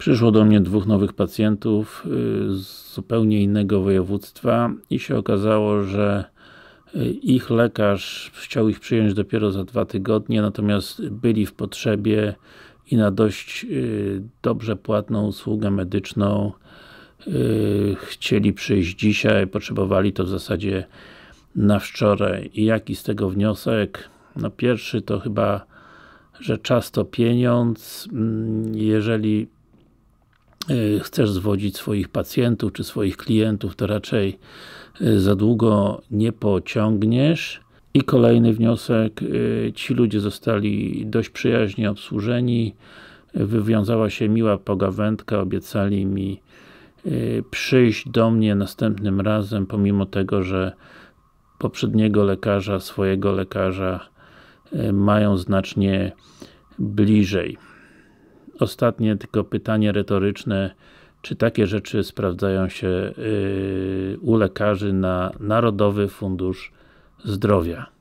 Przyszło do mnie dwóch nowych pacjentów y, z zupełnie innego województwa i się okazało, że y, ich lekarz chciał ich przyjąć dopiero za dwa tygodnie, natomiast byli w potrzebie i na dość y, dobrze płatną usługę medyczną chcieli przyjść dzisiaj, potrzebowali to w zasadzie na wczoraj. I jaki z tego wniosek? No pierwszy to chyba, że czas to pieniądz. Mm, jeżeli Y, chcesz zwodzić swoich pacjentów, czy swoich klientów, to raczej y, za długo nie pociągniesz. I kolejny wniosek, y, ci ludzie zostali dość przyjaźnie obsłużeni, wywiązała się miła pogawędka, obiecali mi przyjść do mnie następnym razem, pomimo tego, że poprzedniego lekarza, swojego lekarza mają znacznie bliżej ostatnie tylko pytanie retoryczne. Czy takie rzeczy sprawdzają się yy, u lekarzy na Narodowy Fundusz Zdrowia?